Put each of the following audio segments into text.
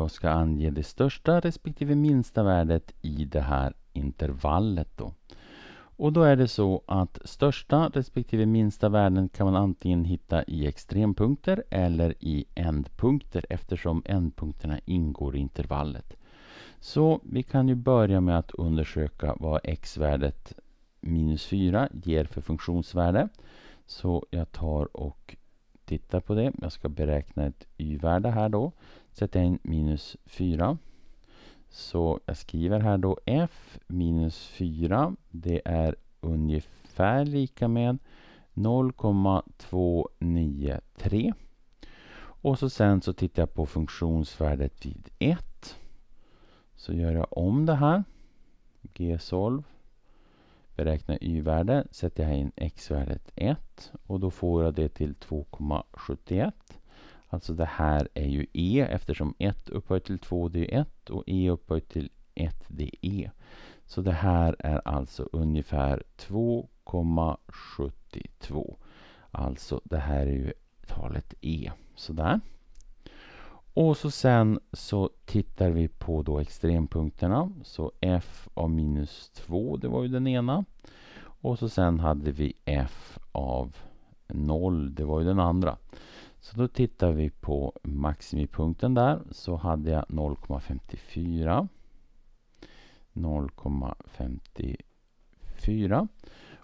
jag ska ange det största respektive minsta värdet i det här intervallet. Då. Och då är det så att största respektive minsta värden kan man antingen hitta i extrempunkter eller i ändpunkter eftersom ändpunkterna ingår i intervallet. Så vi kan ju börja med att undersöka vad x-värdet minus 4 ger för funktionsvärde. Så jag tar och tittar på det. Jag ska beräkna ett y-värde här då sätter jag in minus 4. Så jag skriver här då f minus 4. Det är ungefär lika med 0,293. Och så sen så tittar jag på funktionsvärdet vid 1. Så gör jag om det här. Gsolv. Beräkna y-värde. Sätter jag in x-värdet 1. Och då får jag det till 2,71. Alltså det här är ju e eftersom 1 upphöjt till 2 det är 1 och e upphöjt till 1 det är e. Så det här är alltså ungefär 2,72. Alltså det här är ju talet e. Sådär. Och så sen så tittar vi på då extrempunkterna. Så f av minus 2, det var ju den ena. Och så sen hade vi f av 0, det var ju den andra. Så då tittar vi på maximipunkten där, så hade jag 0,54. 0,54.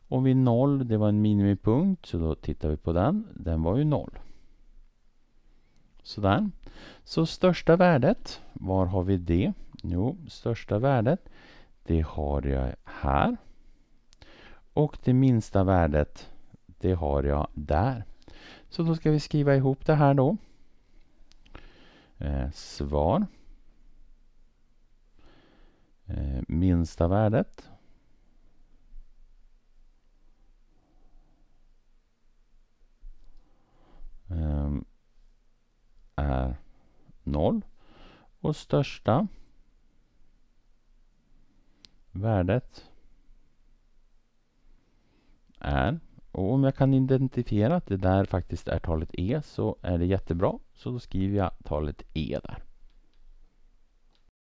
Och vid 0, det var en minimipunkt, så då tittar vi på den. Den var ju 0. Sådär. Så största värdet, var har vi det? Jo, största värdet, det har jag här. Och det minsta värdet det har jag där. Så då ska vi skriva ihop det här då. Eh, svar. Eh, minsta värdet. Eh, är 0. Och största värdet är och om jag kan identifiera att det där faktiskt är talet E så är det jättebra. Så då skriver jag talet E där.